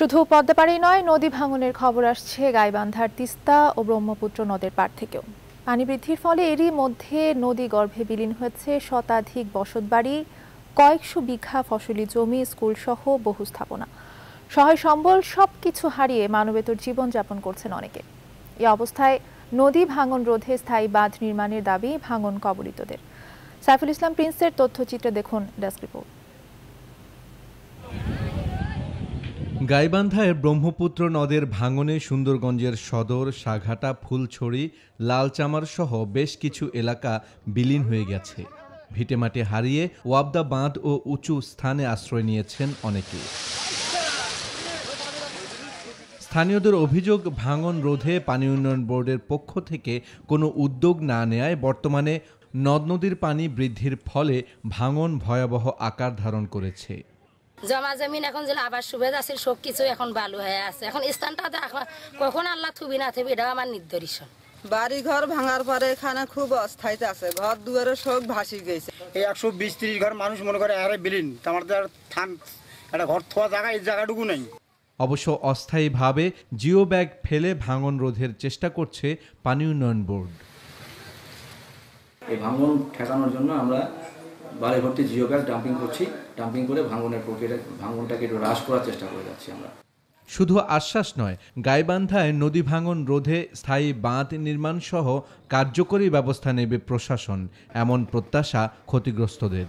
শুধু পদ্মাপাড়েই নয় নদী ভাঙনের খবর আসছে গাইবান্ধার তিস্তা ও ব্রহ্মপুত্র নদের পার থেকেও পানি বৃদ্ধির ফলে এরই মধ্যে নদী গর্ভে বিলীন হয়েছে শতাধিক বসতবাড়ি কয়েকশো বিঘা ফসলি জমি স্কুলসহ বহু স্থাপনা সহায় সম্বল সব কিছু হারিয়ে মানবেতর জীবনযাপন করছেন অনেকে এ অবস্থায় নদী ভাঙন রোধে স্থায়ী বাঁধ নির্মাণের দাবি ভাঙন কবলিতদের সাইফুল ইসলাম প্রিন্সের তথ্যচিত্রে দেখুন ডেস্ক রিপোর্ট গাইবান্ধায় ব্রহ্মপুত্র নদের ভাঙনে সুন্দরগঞ্জের সদর সাঘাটা ফুলছড়ি লালচামার সহ বেশ কিছু এলাকা বিলীন হয়ে গেছে ভিটেমাটি হারিয়ে ওয়াবদা বাঁধ ও উঁচু স্থানে আশ্রয় নিয়েছেন অনেকে স্থানীয়দের অভিযোগ ভাঙন রোধে পানি উন্নয়ন বোর্ডের পক্ষ থেকে কোনো উদ্যোগ না নেয়ায় বর্তমানে নদ নদীর পানি বৃদ্ধির ফলে ভাঙন ভয়াবহ আকার ধারণ করেছে জমা জমিন এখন যে আবার শুভে আছে সব কিছু এখন বালু হয়ে আছে এখন স্থানটা কখন আল্লাহ থুবি না থেবি এটাও আমার নির্ধারিত বাড়ি ঘর ভাঙার পরে এখানে খুব অস্থায়ীতে আছে ঘর দুয়ারে সব ভাসি গেছে এই একশো বিশ ত্রিশ ঘর মানুষ মনে করে আরে বিলীন আমার তো আর থান একটা ঘর থোয়া জায়গা এই জায়গাটুকু নেই অবশ্য অস্থায়ীভাবে জিও ব্যাগ ফেলে ভাঙন রোধের চেষ্টা করছে পানি উন্নয়ন বোর্ড এই ভাঙন ঠেকানোর জন্য আমরা বাড়ি ভর্তি জিও গ্যাস ডাম্পিং করছি ডাম্পিং করে ভাঙনের প্রক্রিয়া ভাঙনটাকে একটু হ্রাস করার চেষ্টা করে যাচ্ছি আমরা শুধু আশ্বাস নয় গাইবান্ধায় নদী ভাঙন রোধে স্থায়ী বাঁধ নির্মাণ সহ কার্যকরী ব্যবস্থা নেবে প্রশাসন এমন প্রত্যাশা ক্ষতিগ্রস্তদের